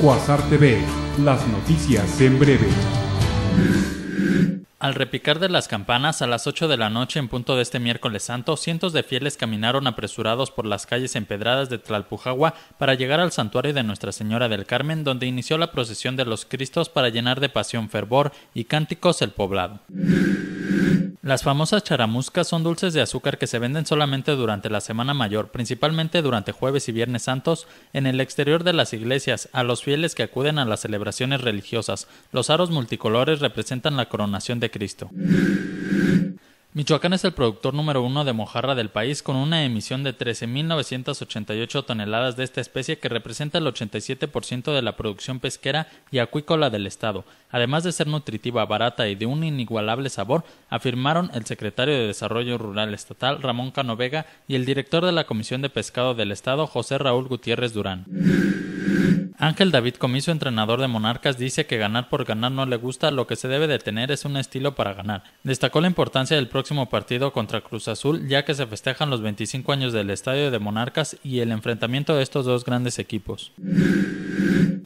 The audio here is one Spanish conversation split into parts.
Cuasar TV, las noticias en breve. Al repicar de las campanas a las 8 de la noche en punto de este miércoles santo, cientos de fieles caminaron apresurados por las calles empedradas de Tlalpujagua para llegar al santuario de Nuestra Señora del Carmen, donde inició la procesión de los Cristos para llenar de pasión, fervor y cánticos el poblado. Las famosas charamuscas son dulces de azúcar que se venden solamente durante la Semana Mayor, principalmente durante jueves y viernes santos, en el exterior de las iglesias, a los fieles que acuden a las celebraciones religiosas. Los aros multicolores representan la coronación de Cristo. Michoacán es el productor número uno de mojarra del país con una emisión de 13.988 toneladas de esta especie que representa el 87% de la producción pesquera y acuícola del estado. Además de ser nutritiva, barata y de un inigualable sabor, afirmaron el secretario de Desarrollo Rural Estatal Ramón Canovega y el director de la Comisión de Pescado del Estado José Raúl Gutiérrez Durán. Ángel David Comiso, entrenador de Monarcas, dice que ganar por ganar no le gusta, lo que se debe de tener es un estilo para ganar. Destacó la importancia del próximo partido contra Cruz Azul, ya que se festejan los 25 años del estadio de Monarcas y el enfrentamiento de estos dos grandes equipos.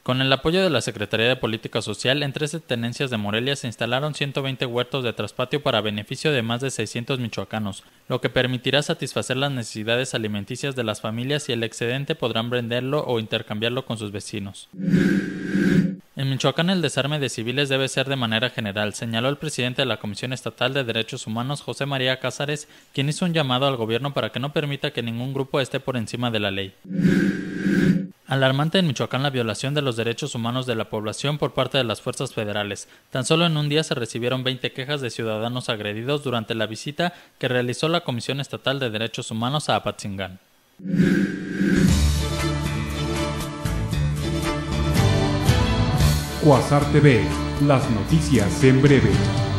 Con el apoyo de la Secretaría de Política Social, en 13 tenencias de Morelia se instalaron 120 huertos de traspatio para beneficio de más de 600 michoacanos, lo que permitirá satisfacer las necesidades alimenticias de las familias y el excedente podrán venderlo o intercambiarlo con sus vecinos. En Michoacán el desarme de civiles debe ser de manera general, señaló el presidente de la Comisión Estatal de Derechos Humanos, José María Cázares, quien hizo un llamado al gobierno para que no permita que ningún grupo esté por encima de la ley. Alarmante en Michoacán la violación de los derechos humanos de la población por parte de las fuerzas federales. Tan solo en un día se recibieron 20 quejas de ciudadanos agredidos durante la visita que realizó la Comisión Estatal de Derechos Humanos a Apatzingán. las noticias en breve.